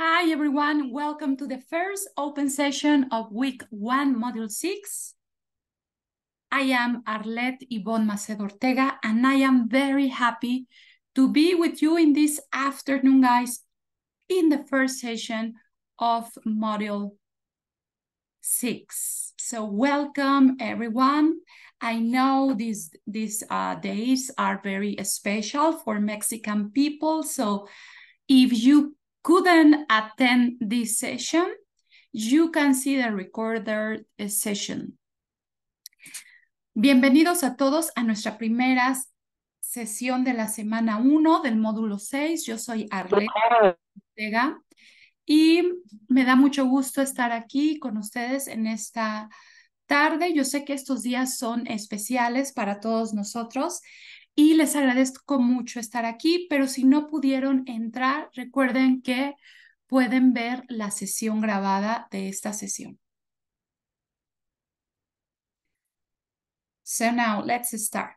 Hi, everyone. Welcome to the first open session of week one, module six. I am Arlette Yvonne Macedo Ortega, and I am very happy to be with you in this afternoon, guys, in the first session of module six. So welcome, everyone. I know these, these uh, days are very special for Mexican people, so if you couldn't attend this session, you can see the recorded session. Bienvenidos a todos a nuestra primera sesión de la semana 1 del módulo 6. Yo soy Arleta y me da mucho gusto estar aquí con ustedes en esta tarde. Yo sé que estos días son especiales para todos nosotros y les agradezco mucho estar aquí, pero si no pudieron entrar, recuerden que pueden ver la sesión grabada de esta sesión. So now let's start.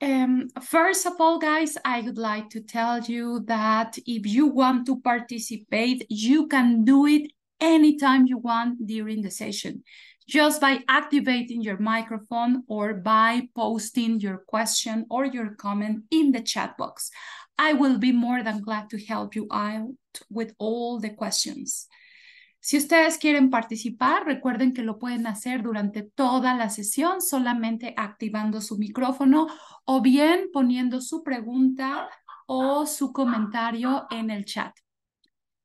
Um, first of all, guys, I would like to tell you that if you want to participate, you can do it anytime you want during the session just by activating your microphone or by posting your question or your comment in the chat box. I will be more than glad to help you out with all the questions. Si ustedes quieren participar, recuerden que lo pueden hacer durante toda la sesión, solamente activando su micrófono o bien poniendo su pregunta o su comentario en el chat.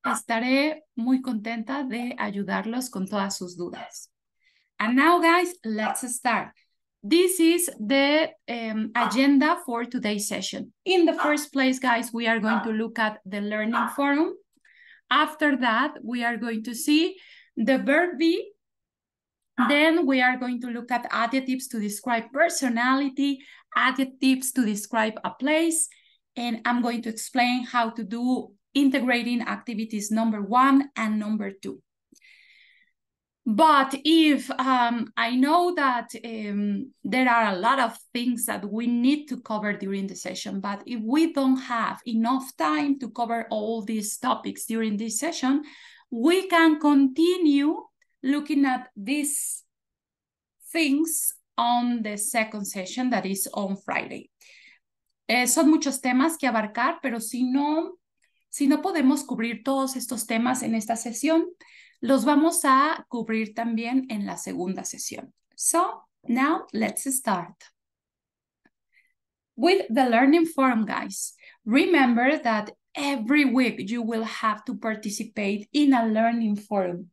Estaré muy contenta de ayudarlos con todas sus dudas. And now, guys, let's start. This is the um, agenda for today's session. In the first place, guys, we are going to look at the learning forum. After that, we are going to see the verb be. Then we are going to look at adjectives to describe personality, adjectives to describe a place, and I'm going to explain how to do integrating activities number one and number two. But if um, I know that um, there are a lot of things that we need to cover during the session, but if we don't have enough time to cover all these topics during this session, we can continue looking at these things on the second session that is on Friday. Eh, son muchos temas que abarcar, pero si no, si no podemos cubrir todos estos temas en esta sesión, los vamos a cubrir también en la segunda sesión. So, now let's start. With the learning forum, guys, remember that every week you will have to participate in a learning forum.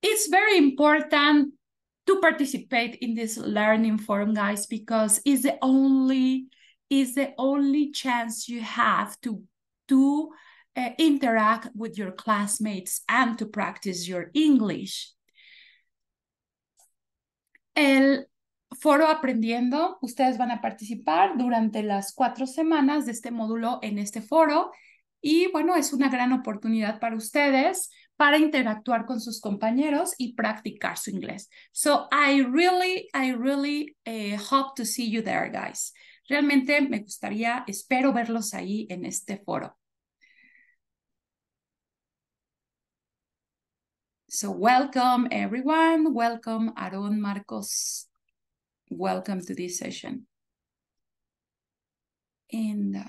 It's very important to participate in this learning forum, guys, because it's the only it's the only chance you have to to Eh, interact with your classmates and to practice your English. El foro aprendiendo, ustedes van a participar durante las cuatro semanas de este módulo en este foro y bueno, es una gran oportunidad para ustedes para interactuar con sus compañeros y practicar su inglés. So I really, I really eh, hope to see you there, guys. Realmente me gustaría, espero verlos ahí en este foro. So welcome everyone. Welcome Aaron Marcos. Welcome to this session. And uh,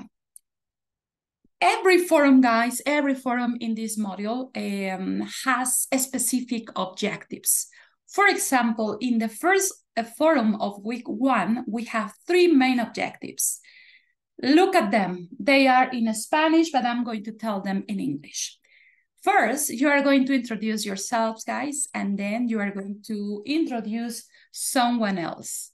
every forum, guys, every forum in this module um, has specific objectives. For example, in the first uh, forum of week one, we have three main objectives. Look at them. They are in Spanish, but I'm going to tell them in English. First, you are going to introduce yourselves, guys, and then you are going to introduce someone else.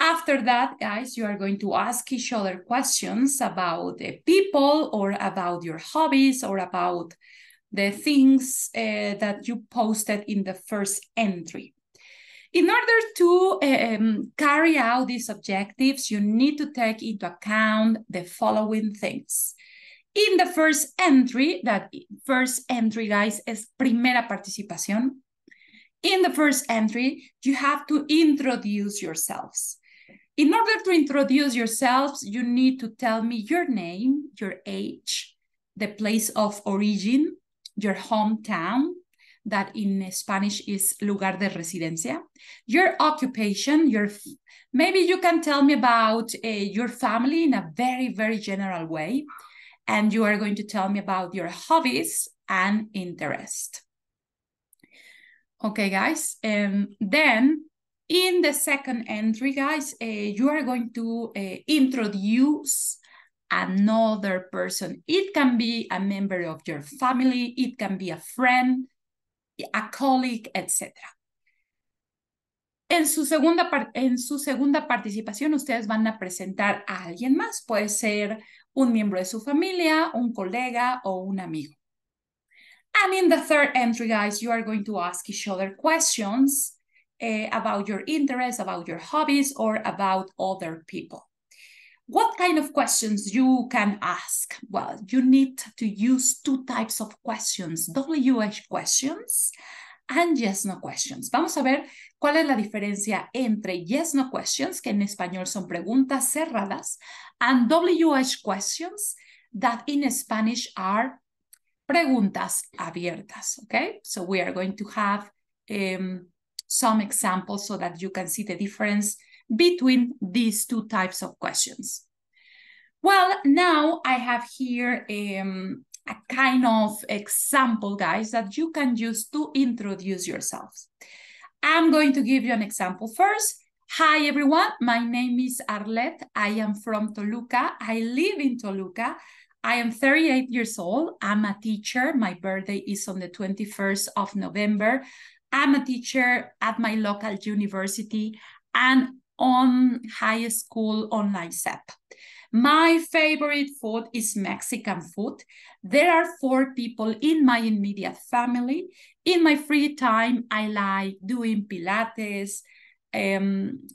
After that, guys, you are going to ask each other questions about the people or about your hobbies or about the things uh, that you posted in the first entry. In order to um, carry out these objectives, you need to take into account the following things in the first entry, that first entry, guys, is primera participación. In the first entry, you have to introduce yourselves. In order to introduce yourselves, you need to tell me your name, your age, the place of origin, your hometown, that in Spanish is lugar de residencia, your occupation, your maybe you can tell me about uh, your family in a very very general way and you are going to tell me about your hobbies and interest. Okay, guys. And um, then in the second entry, guys, uh, you are going to uh, introduce another person. It can be a member of your family, it can be a friend, a colleague, etc. En su, segunda en su segunda participación, ustedes van a presentar a alguien más. Puede ser un miembro de su familia, un colega o un amigo. And in the third entry, guys, you are going to ask each other questions uh, about your interests, about your hobbies, or about other people. What kind of questions you can ask? Well, you need to use two types of questions, WH questions and yes no questions. Vamos a ver cuál es la diferencia entre yes no questions, que en español son preguntas cerradas, and WH questions, that in Spanish are preguntas abiertas. Okay, so we are going to have um, some examples so that you can see the difference between these two types of questions. Well, now I have here um, a kind of example, guys, that you can use to introduce yourselves. I'm going to give you an example first. Hi, everyone. My name is Arlette. I am from Toluca. I live in Toluca. I am 38 years old. I'm a teacher. My birthday is on the 21st of November. I'm a teacher at my local university and on high school online SEP. My favorite food is Mexican food. There are four people in my immediate family. In my free time, I like doing Pilates, um,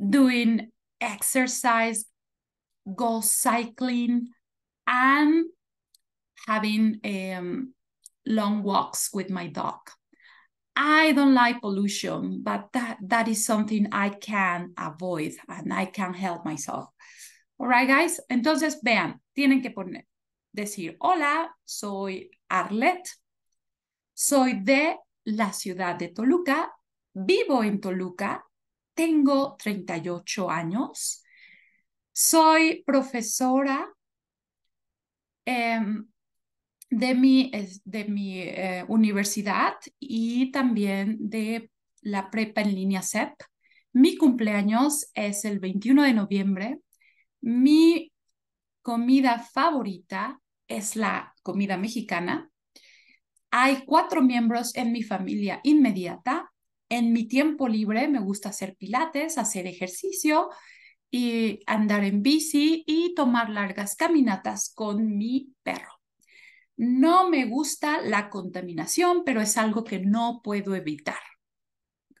doing exercise, go cycling, and having um, long walks with my dog. I don't like pollution, but that, is something I can avoid and I can't help myself. All right, guys. Entonces, vean, tienen que poner, decir, hola, soy Arlet, soy de la ciudad de Toluca, vivo en Toluca, tengo 38 años, soy profesora, em, de mi, de mi eh, universidad y también de la prepa en línea CEP. Mi cumpleaños es el 21 de noviembre. Mi comida favorita es la comida mexicana. Hay cuatro miembros en mi familia inmediata. En mi tiempo libre me gusta hacer pilates, hacer ejercicio y andar en bici y tomar largas caminatas con mi perro no me gusta la contaminación, pero es algo que no puedo evitar.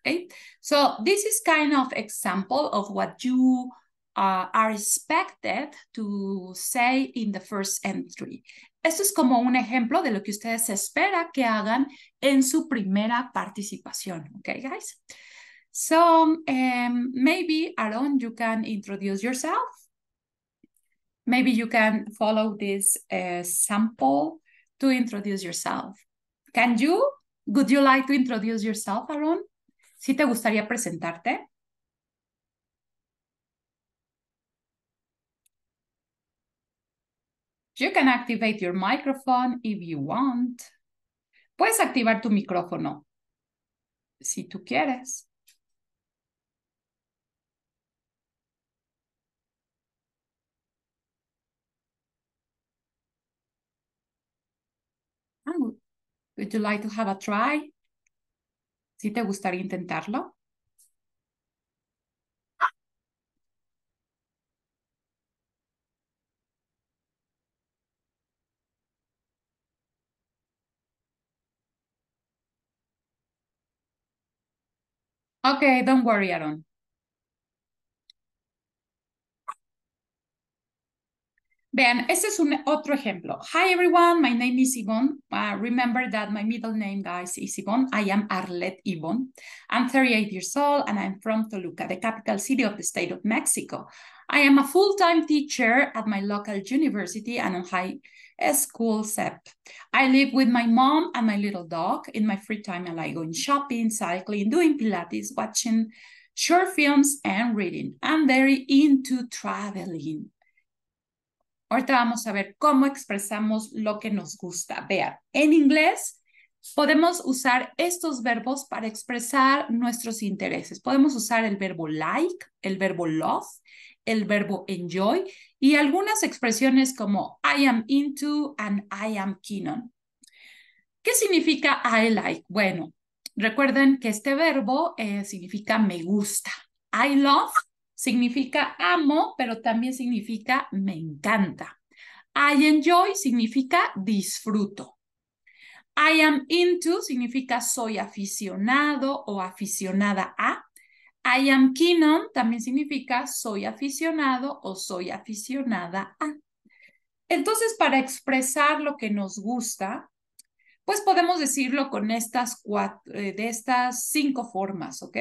Okay? So this is kind of example of what you uh, are expected to say in the first entry. Esto es como un ejemplo de lo que ustedes esperan que hagan en su primera participación. Okay, guys? So em, maybe, Aaron, you can introduce yourself. Maybe you can follow this eh, sample to introduce yourself. Can you? Would you like to introduce yourself, Aaron? ¿Si te gustaría presentarte? You can activate your microphone if you want. Puedes activar tu micrófono si tú quieres. would you like to have a try? ¿Sí te gustaría intentarlo? Okay, don't worry, Aaron. Vean, ese es un otro ejemplo. Hi everyone, my name is Yvonne. Uh, remember that my middle name, guys, is Yvonne. I am Arlette Yvonne. I'm 38 years old and I'm from Toluca, the capital city of the state of Mexico. I am a full-time teacher at my local university and on high school SEP. I live with my mom and my little dog. In my free time, I like going shopping, cycling, doing Pilates, watching short films and reading. I'm very into traveling. Ahorita vamos a ver cómo expresamos lo que nos gusta. Vean, en inglés podemos usar estos verbos para expresar nuestros intereses. Podemos usar el verbo like, el verbo love, el verbo enjoy y algunas expresiones como I am into and I am keen on. ¿Qué significa I like? Bueno, recuerden que este verbo eh, significa me gusta. I love significa amo, pero también significa me encanta. I enjoy significa disfruto. I am into significa soy aficionado o aficionada a. I am keen on también significa soy aficionado o soy aficionada a. Entonces, para expresar lo que nos gusta, pues podemos decirlo con estas cuatro, eh, de estas cinco formas, ¿ok?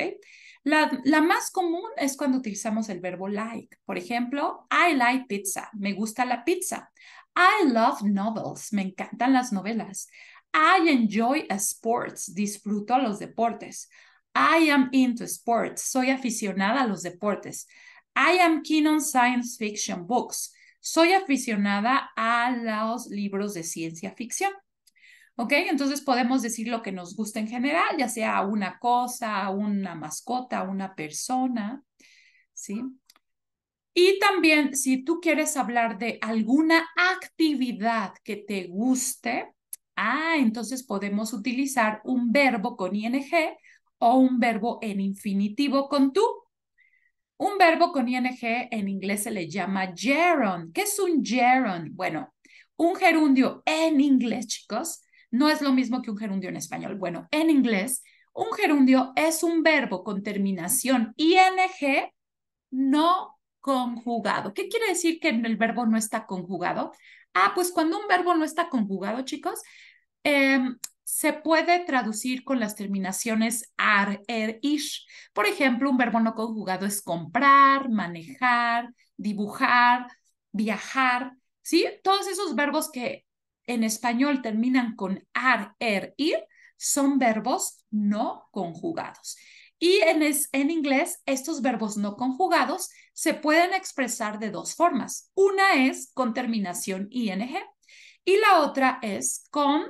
La, la, más común es cuando utilizamos el verbo like. Por ejemplo, I like pizza, me gusta la pizza. I love novels, me encantan las novelas. I enjoy sports, disfruto los deportes. I am into sports, soy aficionada a los deportes. I am keen on science fiction books, soy aficionada a los libros de ciencia ficción. ¿Ok? Entonces podemos decir lo que nos gusta en general, ya sea una cosa, una mascota, una persona, ¿sí? Y también si tú quieres hablar de alguna actividad que te guste, ah, entonces podemos utilizar un verbo con ing o un verbo en infinitivo con tú. Un verbo con ing en inglés se le llama gerund. ¿Qué es un gerund? Bueno, un gerundio en inglés, chicos, no es lo mismo que un gerundio en español. Bueno, en inglés, un gerundio es un verbo con terminación ing no conjugado. ¿Qué quiere decir que el verbo no está conjugado? Ah, pues cuando un verbo no está conjugado, chicos, em, se puede traducir con las terminaciones ar, er, ish. Por ejemplo, un verbo no conjugado es comprar, manejar, dibujar, viajar, ¿sí? Todos esos verbos que en español terminan con ar, er, ir, son verbos no conjugados. Y en, en inglés, estos verbos no conjugados se pueden expresar de dos formas. Una es con terminación ing y la otra es con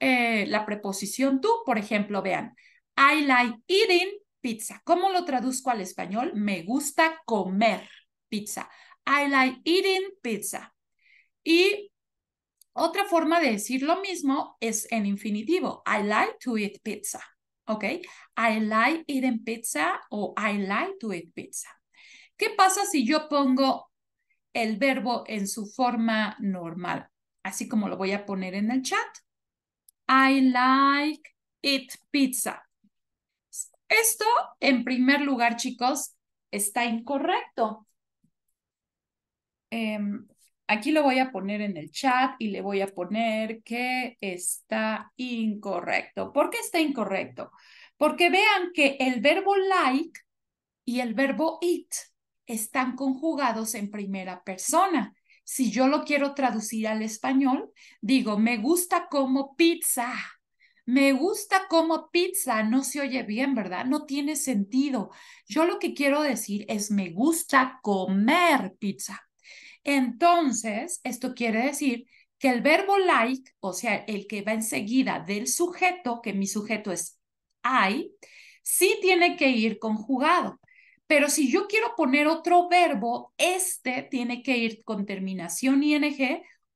eh, la preposición tú. Por ejemplo, vean, I like eating pizza. ¿Cómo lo traduzco al español? Me gusta comer pizza. I like eating pizza. Y otra forma de decir lo mismo es en infinitivo. I like to eat pizza. ¿Ok? I like eating pizza o I like to eat pizza. ¿Qué pasa si yo pongo el verbo en su forma normal? Así como lo voy a poner en el chat. I like eat pizza. Esto, en primer lugar, chicos, está incorrecto. Em, Aquí lo voy a poner en el chat y le voy a poner que está incorrecto. ¿Por qué está incorrecto? Porque vean que el verbo like y el verbo it están conjugados en primera persona. Si yo lo quiero traducir al español, digo, me gusta como pizza. Me gusta como pizza. No se oye bien, ¿verdad? No tiene sentido. Yo lo que quiero decir es, me gusta comer pizza. Entonces, esto quiere decir que el verbo like, o sea, el que va enseguida del sujeto, que mi sujeto es I, sí tiene que ir conjugado. Pero si yo quiero poner otro verbo, este tiene que ir con terminación ing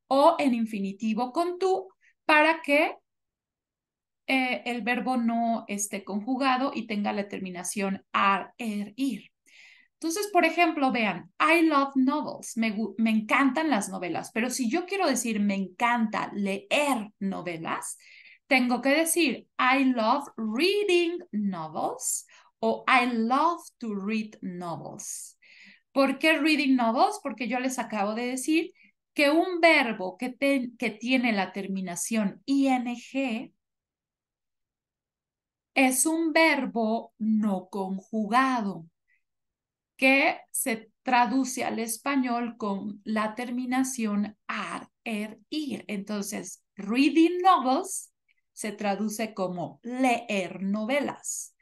o en infinitivo con tú para que eh, el verbo no esté conjugado y tenga la terminación ar, er, ir. Entonces, por ejemplo, vean, I love novels, me, encantan las novelas, pero si yo quiero decir me encanta leer novelas, tengo que decir I love reading novels o I love to read novels. ¿Por qué reading novels? Porque yo les acabo de decir que un verbo que, que tiene la terminación ing es un verbo no conjugado que se traduce al español con la terminación ar, er, ir. Entonces, reading novels se traduce como leer novelas.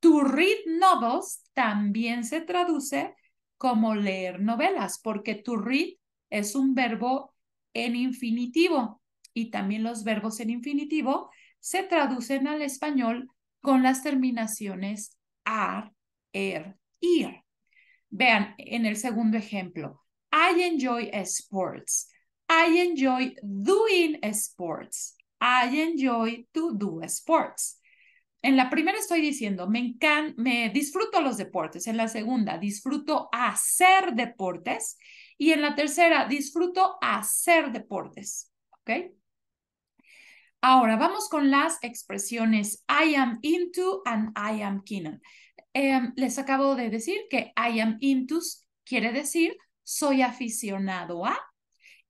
To read novels también se traduce como leer novelas, porque to read es un verbo en infinitivo y también los verbos en infinitivo se traducen al español con las terminaciones ar, er, ir. Vean, en el segundo ejemplo, I enjoy sports. I enjoy doing sports. I enjoy to do sports. En la primera estoy diciendo, me me disfruto los deportes. En la segunda, disfruto hacer deportes. Y en la tercera, disfruto hacer deportes. ¿Ok? Ahora vamos con las expresiones I am into and I am keen. on. Em, les acabo de decir que I am into quiere decir soy aficionado a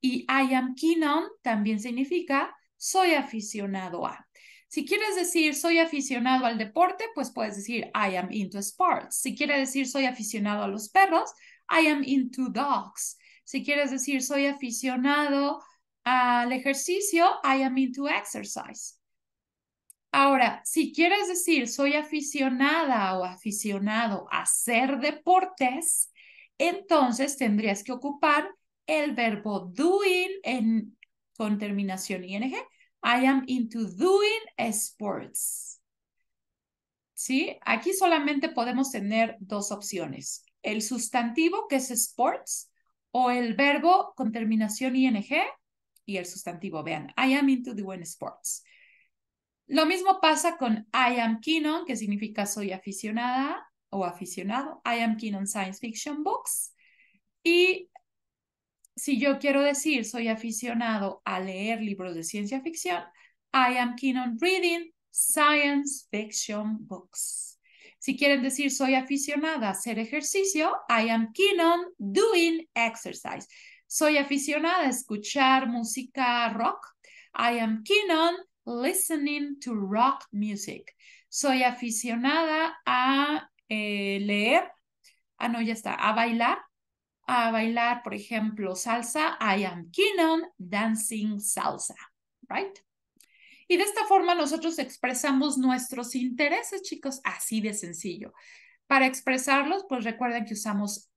y I am keen on también significa soy aficionado a. Si quieres decir soy aficionado al deporte, pues puedes decir I am into sports. Si quieres decir soy aficionado a los perros, I am into dogs. Si quieres decir soy aficionado al ejercicio, I am into exercise. Ahora, si quieres decir soy aficionada o aficionado a hacer deportes, entonces tendrías que ocupar el verbo doing en, con terminación ing. I am into doing sports. ¿Sí? Aquí solamente podemos tener dos opciones. El sustantivo, que es sports, o el verbo con terminación ing y el sustantivo. Vean, I am into doing sports. Lo mismo pasa con I am keen on, que significa soy aficionada o aficionado. I am keen on Science Fiction Books. Y si yo quiero decir soy aficionado a leer libros de ciencia ficción, I am keen on reading science fiction books. Si quieren decir soy aficionada a hacer ejercicio, I am keen on doing exercise. Soy aficionada a escuchar música rock. I am keen on listening to rock music. Soy aficionada a eh, leer, ah, no, ya está, a bailar, a bailar, por ejemplo, salsa. I am keen on dancing salsa, right? Y de esta forma nosotros expresamos nuestros intereses, chicos, así de sencillo. Para expresarlos, pues recuerden que usamos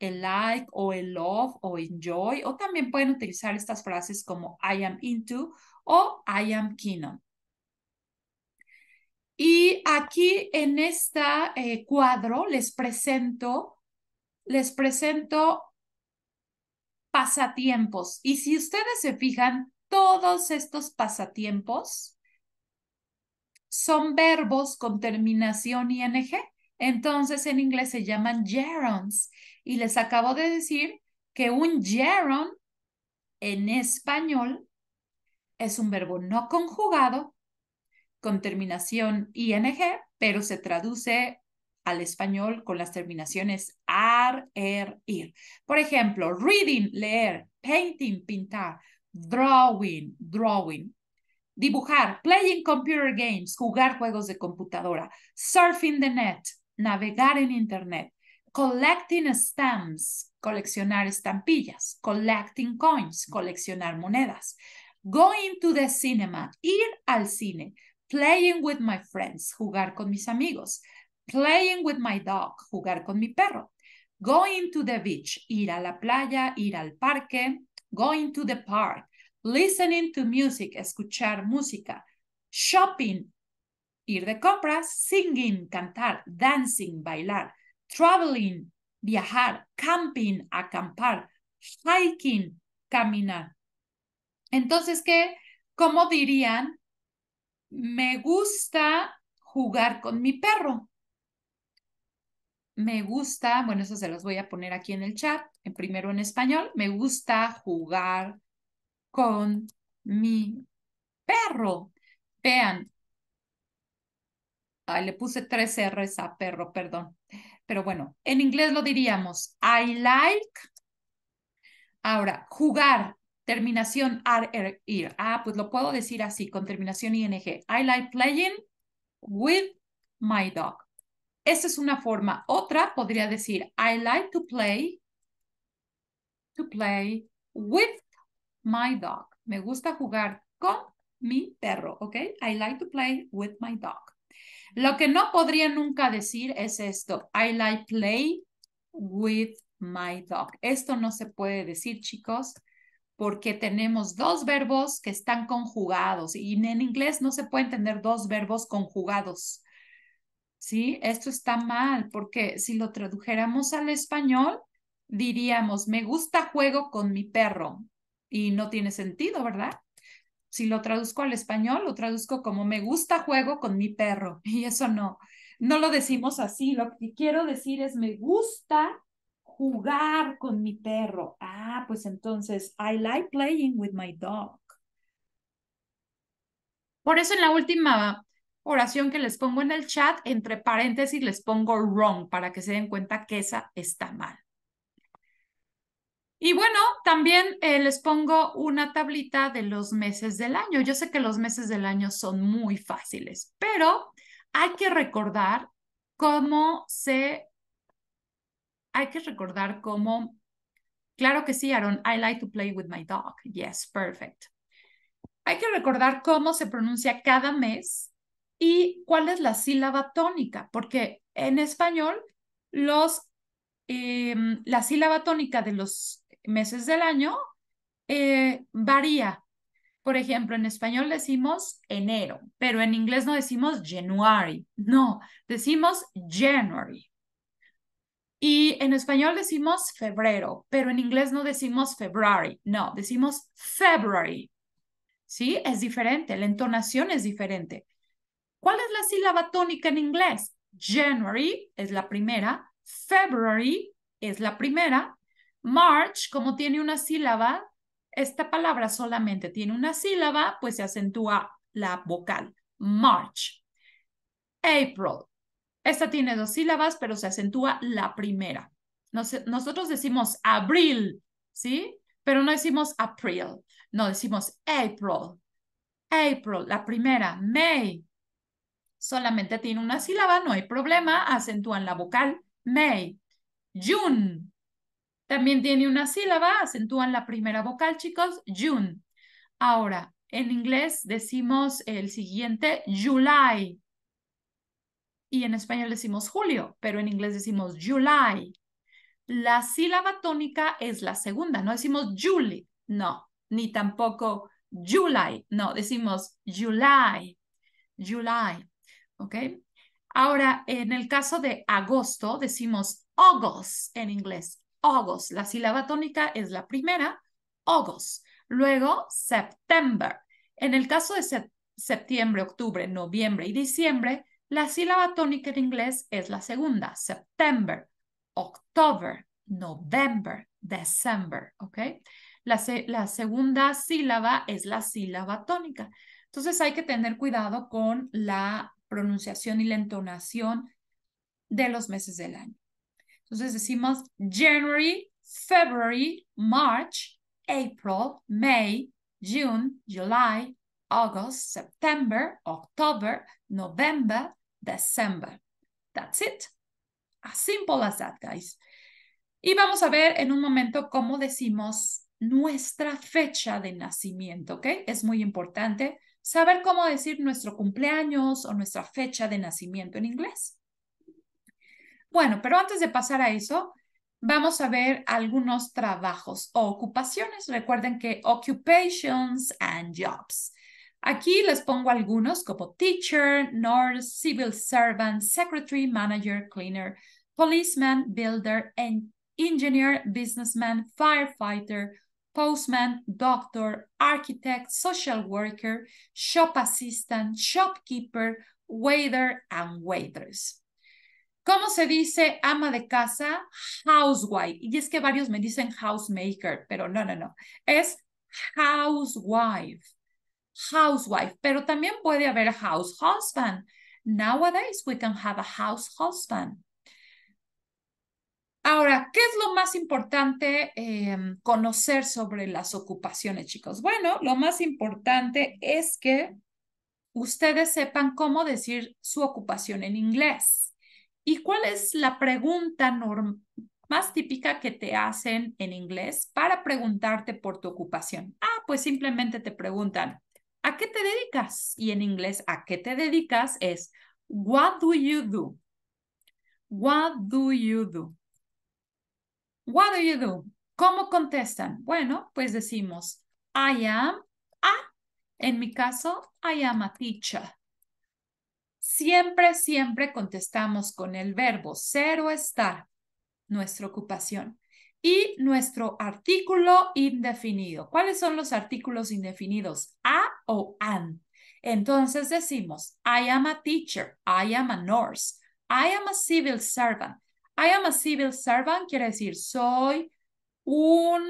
el like o el love o enjoy, o también pueden utilizar estas frases como I am into o I am Kino. Y aquí en este cuadro les presento, les presento pasatiempos. Y si ustedes se fijan, todos estos pasatiempos son verbos con terminación ing. Entonces en inglés se llaman gerunds. Y les acabo de decir que un gerund en español es un verbo no conjugado con terminación ing, pero se traduce al español con las terminaciones ar, er, ir. Por ejemplo, reading, leer, painting, pintar, drawing, drawing, dibujar, playing computer games, jugar juegos de computadora, surfing the net, navegar en internet, collecting stamps, coleccionar estampillas, collecting coins, coleccionar monedas, Going to the cinema, ir al cine. Playing with my friends, jugar con mis amigos. Playing with my dog, jugar con mi perro. Going to the beach, ir a la playa, ir al parque. Going to the park, listening to music, escuchar música. Shopping, ir de compras. Singing, cantar. Dancing, bailar. Traveling, viajar. Camping, acampar. Hiking, caminar. Entonces, ¿qué? ¿Cómo dirían? Me gusta jugar con mi perro. Me gusta, bueno, eso se los voy a poner aquí en el chat, en primero en español, me gusta jugar con mi perro. Vean, le puse tres R's a perro, perdón. Pero bueno, en inglés lo diríamos, I like. Ahora, jugar, terminación -er -ir. Ah, pues lo puedo decir así, con terminación ing. I like playing with my dog. Esa es una forma. Otra podría decir, I like to play, to play with my dog. Me gusta jugar con mi perro, ¿ok? I like to play with my dog. Lo que no podría nunca decir es esto, I like play with my dog. Esto no se puede decir, chicos porque tenemos dos verbos que están conjugados y en inglés no se pueden tener dos verbos conjugados. ¿Sí? Esto está mal porque si lo tradujéramos al español, diríamos, me gusta juego con mi perro y no tiene sentido, ¿verdad? Si lo traduzco al español, lo traduzco como me gusta juego con mi perro y eso no, no lo decimos así, lo que quiero decir es me gusta jugar con mi perro. Ah, pues entonces, I like playing with my dog. Por eso en la última oración que les pongo en el chat, entre paréntesis les pongo wrong para que se den cuenta que esa está mal. Y bueno, también eh, les pongo una tablita de los meses del año. Yo sé que los meses del año son muy fáciles, pero hay que recordar cómo se hay que recordar cómo, claro que sí, Aaron, I like to play with my dog. Yes, perfect. Hay que recordar cómo se pronuncia cada mes y cuál es la sílaba tónica, porque en español los, em, la sílaba tónica de los meses del año eh, varía. Por ejemplo, en español decimos enero, pero en inglés no decimos January, no, decimos January. Y en español decimos febrero, pero en inglés no decimos February, no, decimos February. ¿Sí? Es diferente, la entonación es diferente. ¿Cuál es la sílaba tónica en inglés? January es la primera, February es la primera, March, como tiene una sílaba, esta palabra solamente tiene una sílaba, pues se acentúa la vocal. March. April, esta tiene dos sílabas, pero se acentúa la primera. nosotros decimos abril, ¿sí? Pero no decimos april, no decimos April. April, la primera, May. Solamente tiene una sílaba, no hay problema, acentúan la vocal May. June. También tiene una sílaba, acentúan la primera vocal, chicos, June. Ahora, en inglés decimos el siguiente, July y en español decimos julio, pero en inglés decimos July. La sílaba tónica es la segunda, no decimos Julie, no, ni tampoco July, no, decimos July, July, ¿ok? Ahora, en el caso de agosto, decimos August en inglés, August. La sílaba tónica es la primera, August. Luego, September. En el caso de septiembre, octubre, noviembre y diciembre, la sílaba tónica en inglés es la segunda, September, October, November, December, ¿ok? La, segunda sílaba es la sílaba tónica. Entonces hay que tener cuidado con la pronunciación y la entonación de los meses del año. Entonces decimos January, February, March, April, May, June, July, August, September, October, November, December. That's it. As simple as that, guys. Y vamos a ver en un momento cómo decimos nuestra fecha de nacimiento, ¿ok? Es muy importante saber cómo decir nuestro cumpleaños o nuestra fecha de nacimiento en inglés. Bueno, pero antes de pasar a eso, vamos a ver algunos trabajos o ocupaciones. Recuerden que occupations and jobs Aquí les pongo algunos como teacher, nurse, civil servant, secretary, manager, cleaner, policeman, builder, engineer, businessman, firefighter, postman, doctor, architect, social worker, shop assistant, shopkeeper, waiter, and waitress. ¿Cómo se dice ama de casa? Housewife. Y es que varios me dicen housemaker, pero no, no, no. Es housewife housewife, pero también puede haber house husband. Nowadays we can have a house husband. Ahora, ¿qué es lo más importante em, conocer sobre las ocupaciones, chicos? Bueno, lo más importante es que ustedes sepan cómo decir su ocupación en inglés. ¿Y cuál es la pregunta más típica que te hacen en inglés para preguntarte por tu ocupación? Ah, pues simplemente te preguntan, ¿a qué te dedicas? Y en inglés, ¿a qué te dedicas? Es, what do you do? What do you do? What do you do? ¿Cómo contestan? Bueno, pues decimos, I am a. En mi caso, I am a teacher. Siempre, siempre contestamos con el verbo ser o estar, nuestra ocupación y nuestro artículo indefinido. ¿Cuáles son los artículos indefinidos? A o an. Entonces decimos, I am a teacher, I am a nurse, I am a civil servant. I am a civil servant quiere decir soy un,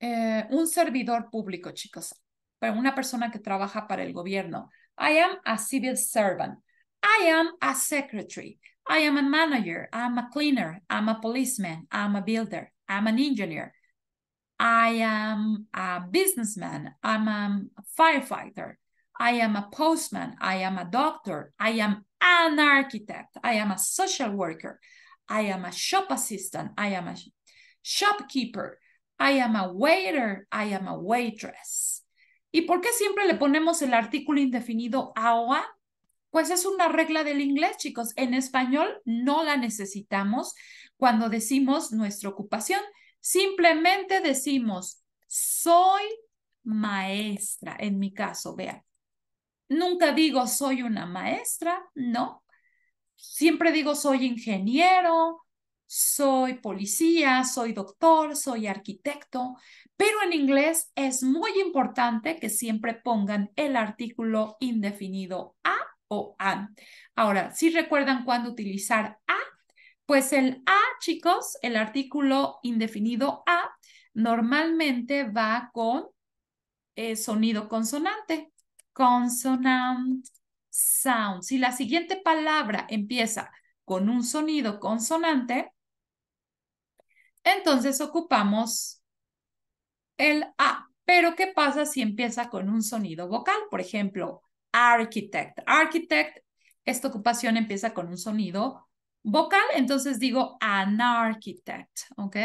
eh, un servidor público, chicos, pero una persona que trabaja para el gobierno. I am a civil servant. I am a secretary. I am a manager, I'm a cleaner, I'm a policeman, I'm a builder, I'm an engineer, I am a businessman, I'm a firefighter, I am a postman, I am a doctor, I am an architect, I am a social worker, I am a shop assistant, I am a shopkeeper, I am a waiter, I am a waitress. ¿Y por qué siempre le ponemos el artículo indefinido agua? Pues es una regla del inglés, chicos. En español no la necesitamos cuando decimos nuestra ocupación. Simplemente decimos, soy maestra, en mi caso, vean. Nunca digo soy una maestra, no. Siempre digo soy ingeniero, soy policía, soy doctor, soy arquitecto, pero en inglés es muy importante que siempre pongan el artículo indefinido a Ahora, si ¿sí recuerdan cuándo utilizar a, pues el a, chicos, el artículo indefinido a, normalmente va con eh, sonido consonante. Consonant, sound. Si la siguiente palabra empieza con un sonido consonante, entonces ocupamos el a. Pero ¿qué pasa si empieza con un sonido vocal? Por ejemplo, architect. Architect, esta ocupación empieza con un sonido vocal, entonces digo an architect, ¿ok?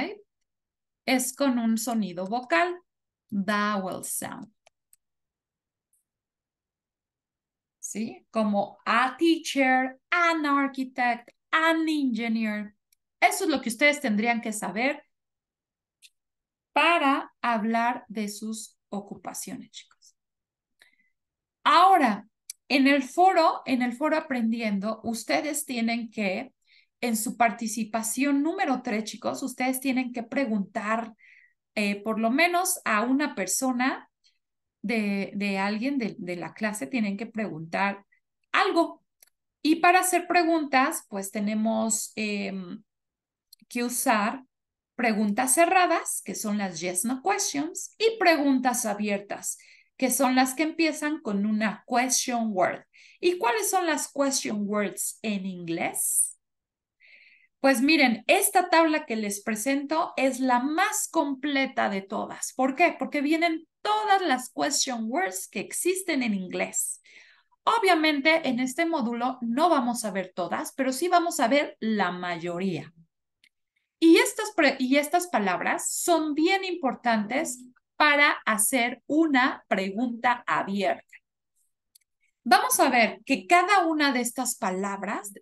Es con un sonido vocal, vowel sound. ¿Sí? Como a teacher, an architect, an engineer. Eso es lo que ustedes tendrían que saber para hablar de sus ocupaciones, chicos. Ahora, en el foro, en el foro aprendiendo, ustedes tienen que, en su participación número tres, chicos, ustedes tienen que preguntar eh, por lo menos a una persona de, alguien de, la clase, tienen que preguntar algo. Y para hacer preguntas, pues tenemos em, que usar preguntas cerradas, que son las yes, no questions, y preguntas abiertas, que son las que empiezan con una question word. ¿Y cuáles son las question words en inglés? Pues miren, esta tabla que les presento es la más completa de todas. ¿Por qué? Porque vienen todas las question words que existen en inglés. Obviamente en este módulo no vamos a ver todas, pero sí vamos a ver la mayoría. Y estas, y estas palabras son bien importantes para hacer una pregunta abierta. Vamos a ver que cada una de estas palabras,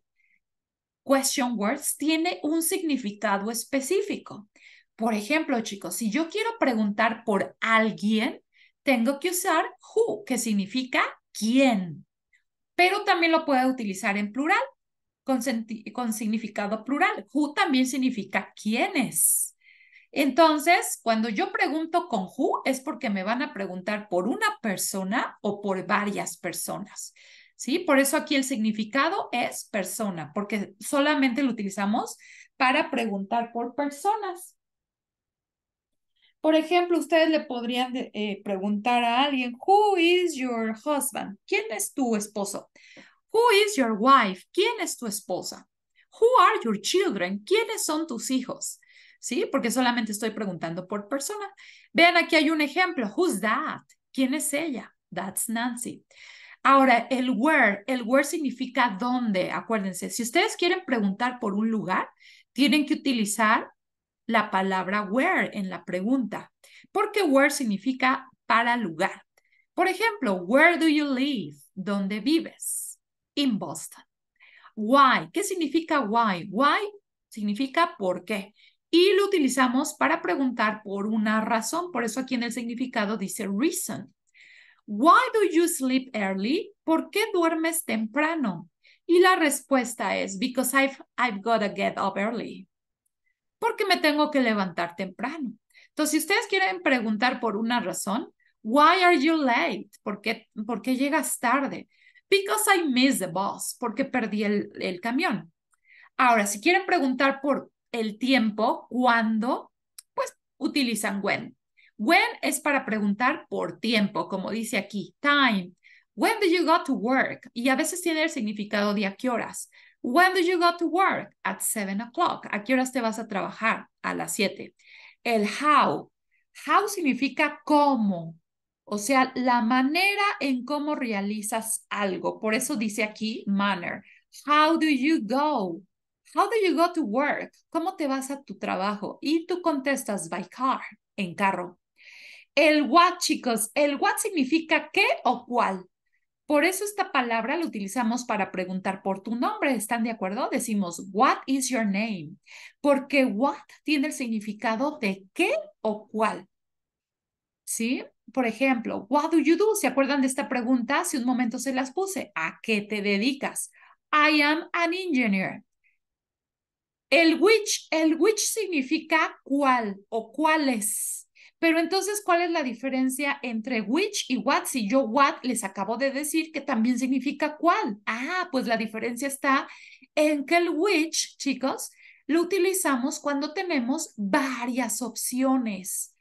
question words, tiene un significado específico. Por ejemplo, chicos, si yo quiero preguntar por alguien, tengo que usar who, que significa quién. Pero también lo puedo utilizar en plural, con, con significado plural. Who también significa quiénes. Entonces, cuando yo pregunto con who, es porque me van a preguntar por una persona o por varias personas. ¿Sí? Por eso aquí el significado es persona, porque solamente lo utilizamos para preguntar por personas. Por ejemplo, ustedes le podrían eh, preguntar a alguien, who is your husband? ¿Quién es tu esposo? Who is your wife? ¿Quién es tu esposa? Who are your children? ¿Quiénes son tus hijos? ¿sí? Porque solamente estoy preguntando por persona. Vean, aquí hay un ejemplo. Who's that? ¿Quién es ella? That's Nancy. Ahora, el where, el where significa dónde, acuérdense. Si ustedes quieren preguntar por un lugar, tienen que utilizar la palabra where en la pregunta, porque where significa para lugar. Por ejemplo, where do you live? ¿Dónde vives? In Boston. Why? ¿Qué significa why? Why significa por qué y lo utilizamos para preguntar por una razón. Por eso aquí en el significado dice reason. Why do you sleep early? ¿Por qué duermes temprano? Y la respuesta es because I've, I've got to get up early. Porque me tengo que levantar temprano. Entonces, si ustedes quieren preguntar por una razón, why are you late? ¿Por qué, llegas tarde? Because I missed the bus, porque perdí el, el camión. Ahora, si quieren preguntar por el tiempo cuando, pues, utilizan when. When es para preguntar por tiempo, como dice aquí, time. When do you go to work? Y a veces tiene el significado de a qué horas. When do you go to work? At seven o'clock. ¿A qué horas te vas a trabajar? A las siete. El how. How significa cómo. O sea, la manera en cómo realizas algo. Por eso dice aquí manner. How do you go? How do you go to work? ¿Cómo te vas a tu trabajo? Y tú contestas by car, en carro. El what, chicos, el what significa qué o cuál. Por eso esta palabra la utilizamos para preguntar por tu nombre, ¿están de acuerdo? Decimos, what is your name? Porque what tiene el significado de qué o cuál. ¿Sí? Por ejemplo, what do you do? ¿Se acuerdan de esta pregunta? Hace un momento se las puse. ¿A qué te dedicas? I am an engineer. El which, el which significa cuál o cuáles. Pero entonces, ¿cuál es la diferencia entre which y what? Si yo what les acabo de decir que también significa cuál. Ah, pues la diferencia está en que el which, chicos, lo utilizamos cuando tenemos varias opciones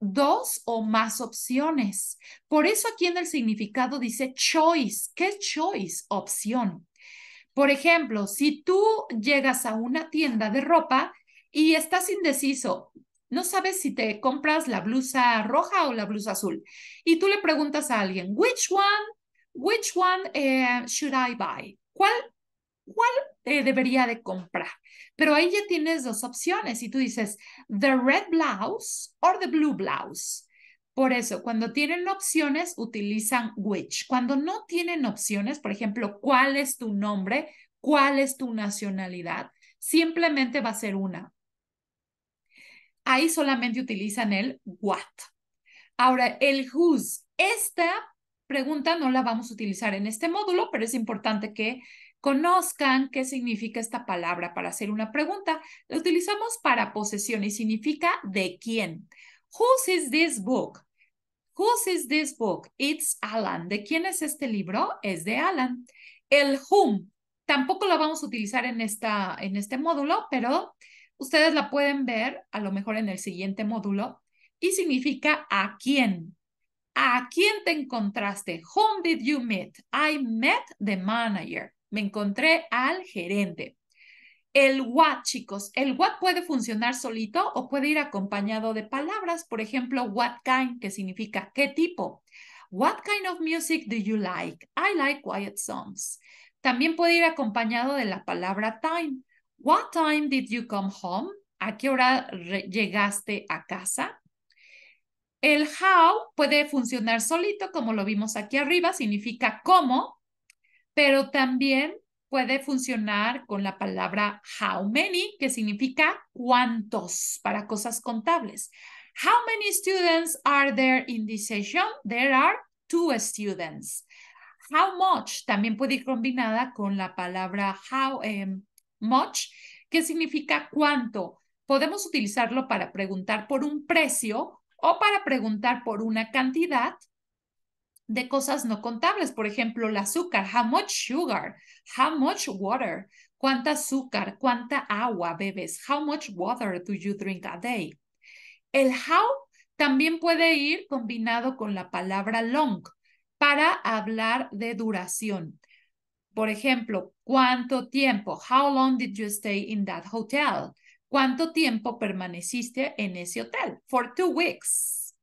dos o más opciones. Por eso aquí en el significado dice choice. ¿Qué choice? Opción. Por ejemplo, si tú llegas a una tienda de ropa y estás indeciso, no sabes si te compras la blusa roja o la blusa azul. Y tú le preguntas a alguien, which one, which one eh, should I buy? ¿Cuál, cuál eh, debería de comprar? Pero ahí ya tienes dos opciones y tú dices, the red blouse or the blue blouse. Por eso, cuando tienen opciones, utilizan which. Cuando no tienen opciones, por ejemplo, ¿cuál es tu nombre? cuál es tu nacionalidad, simplemente va a ser una. Ahí solamente utilizan el what. Ahora, el whose. Esta pregunta no la vamos a utilizar en este módulo, pero es importante que conozcan qué significa esta palabra para hacer una pregunta. La utilizamos para posesión y significa de quién. Whose is this book? Whose is this book? It's Alan. ¿De quién es este libro? Es de Alan. El whom. Tampoco la vamos a utilizar en, esta, en este módulo, pero ustedes la pueden ver a lo mejor en el siguiente módulo y significa a quién. ¿A quién te encontraste? Whom did you meet? I met the manager. Me encontré al gerente. El what, chicos. El what puede funcionar solito o puede ir acompañado de palabras. Por ejemplo, what kind, que significa qué tipo. What kind of music do you like? I like quiet songs. También puede ir acompañado de la palabra time. What time did you come home? ¿A qué hora llegaste a casa? El how puede funcionar solito, como lo vimos aquí arriba, significa cómo, pero también puede funcionar con la palabra how many, que significa cuántos para cosas contables. How many students are there in this session? There are two students. How much también puede ir combinada con la palabra how em, much, que significa cuánto. Podemos utilizarlo para preguntar por un precio o para preguntar por una cantidad de cosas no contables, por ejemplo, el azúcar, how much sugar, how much water, cuánta azúcar, cuánta agua bebes, how much water do you drink a day. El how también puede ir combinado con la palabra long, para hablar de duración. Por ejemplo, ¿cuánto tiempo? How long did you stay in that hotel? ¿Cuánto tiempo permaneciste en ese hotel? For two weeks.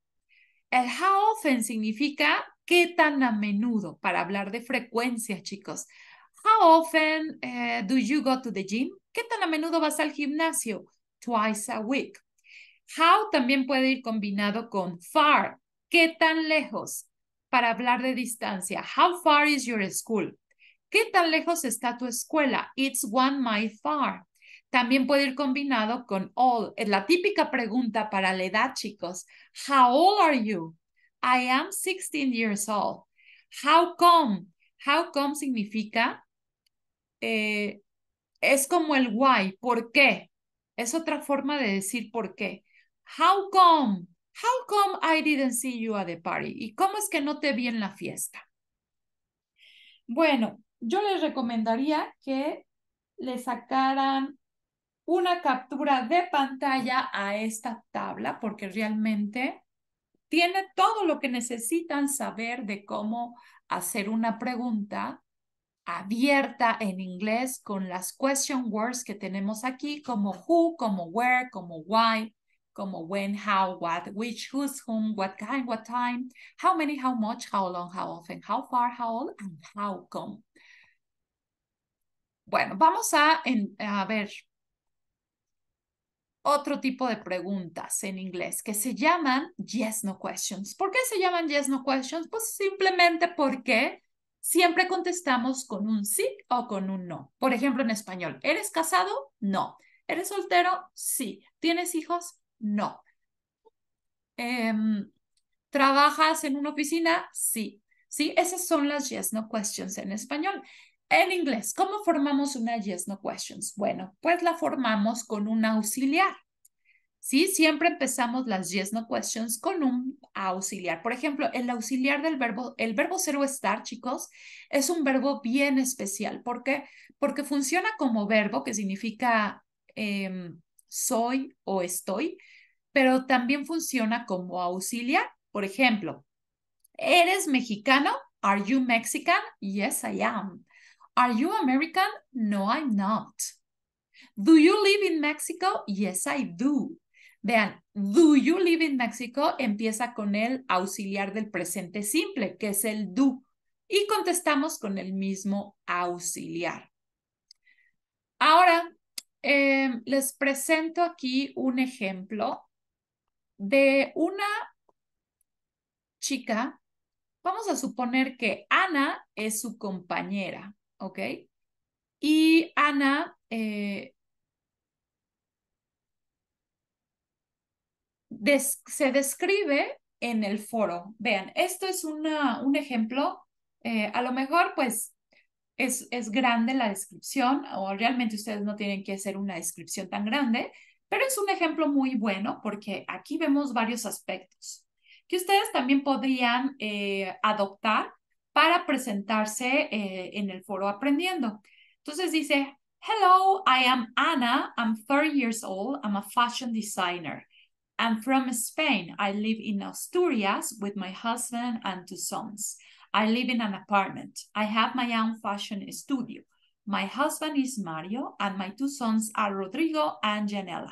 El how often significa qué tan a menudo para hablar de frecuencia, chicos. How often eh, do you go to the gym? ¿Qué tan a menudo vas al gimnasio? Twice a week. How también puede ir combinado con far. ¿Qué tan lejos? para hablar de distancia. How far is your school? ¿Qué tan lejos está tu escuela? It's one mile far. También puede ir combinado con all. Es la típica pregunta para la edad, chicos. How old are you? I am 16 years old. How come? How come significa, eh, es como el why, ¿por qué? Es otra forma de decir por qué. How come? how come I didn't see you at the party? ¿Y cómo es que no te vi en la fiesta? Bueno, yo les recomendaría que le sacaran una captura de pantalla a esta tabla porque realmente tiene todo lo que necesitan saber de cómo hacer una pregunta abierta en inglés con las question words que tenemos aquí como who, como where, como why, como when, how, what, which, who's, whom, what kind, what time, how many, how much, how long, how often, how far, how old, and how come. Bueno, vamos a, a ver otro tipo de preguntas en inglés que se llaman yes no questions. ¿Por qué se llaman yes no questions? Pues simplemente porque siempre contestamos con un sí o con un no. Por ejemplo, en español, ¿eres casado? No. ¿Eres soltero? Sí. ¿Tienes hijos? No. Em, ¿Trabajas en una oficina? Sí. Sí, esas son las yes, no questions en español. En inglés, ¿cómo formamos una yes, no questions? Bueno, pues la formamos con un auxiliar. Sí, siempre empezamos las yes, no questions con un auxiliar. Por ejemplo, el auxiliar del verbo, el verbo o estar, chicos, es un verbo bien especial. ¿Por qué? Porque funciona como verbo, que significa em, soy o estoy, pero también funciona como auxiliar. Por ejemplo, ¿eres mexicano? Are you Mexican? Yes, I am. Are you American? No, I'm not. Do you live in Mexico? Yes, I do. Vean, do you live in Mexico empieza con el auxiliar del presente simple, que es el do, y contestamos con el mismo auxiliar. Ahora, em, les presento aquí un ejemplo de una chica, vamos a suponer que Ana es su compañera, ¿ok? Y Ana eh, se describe en el foro. Vean, esto es una, un ejemplo. Eh, a lo mejor, pues, es, es grande la descripción o realmente ustedes no tienen que hacer una descripción tan grande, pero es un ejemplo muy bueno porque aquí vemos varios aspectos que ustedes también podrían eh, adoptar para presentarse eh, en el foro aprendiendo. Entonces dice, hello, I am Ana. I'm 30 years old, I'm a fashion designer. I'm from Spain. I live in Asturias with my husband and two sons. I live in an apartment. I have my own fashion studio. My husband is Mario, and my two sons are Rodrigo and Janela.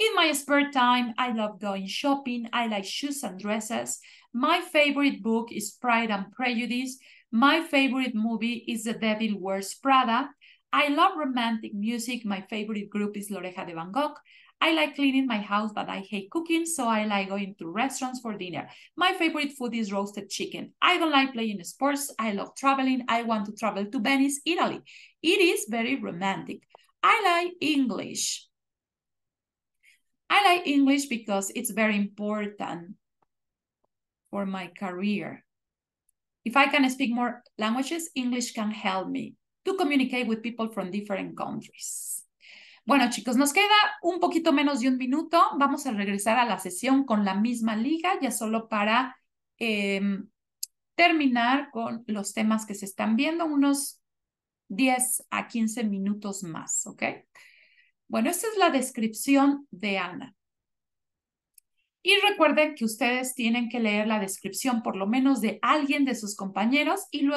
In my spare time, I love going shopping. I like shoes and dresses. My favorite book is Pride and Prejudice. My favorite movie is The Devil Wears Prada. I love romantic music. My favorite group is Loreja de Van Gogh. I like cleaning my house, but I hate cooking, so I like going to restaurants for dinner. My favorite food is roasted chicken. I don't like playing sports. I love traveling. I want to travel to Venice, Italy. It is very romantic. I like English. I like English because it's very important for my career. If I can speak more languages, English can help me to communicate with people from different countries. Bueno, chicos, nos queda un poquito menos de un minuto. Vamos a regresar a la sesión con la misma liga, ya solo para eh, terminar con los temas que se están viendo, unos 10 a 15 minutos más, ¿ok? Bueno, esta es la descripción de Ana. Y recuerden que ustedes tienen que leer la descripción por lo menos de alguien de sus compañeros y luego...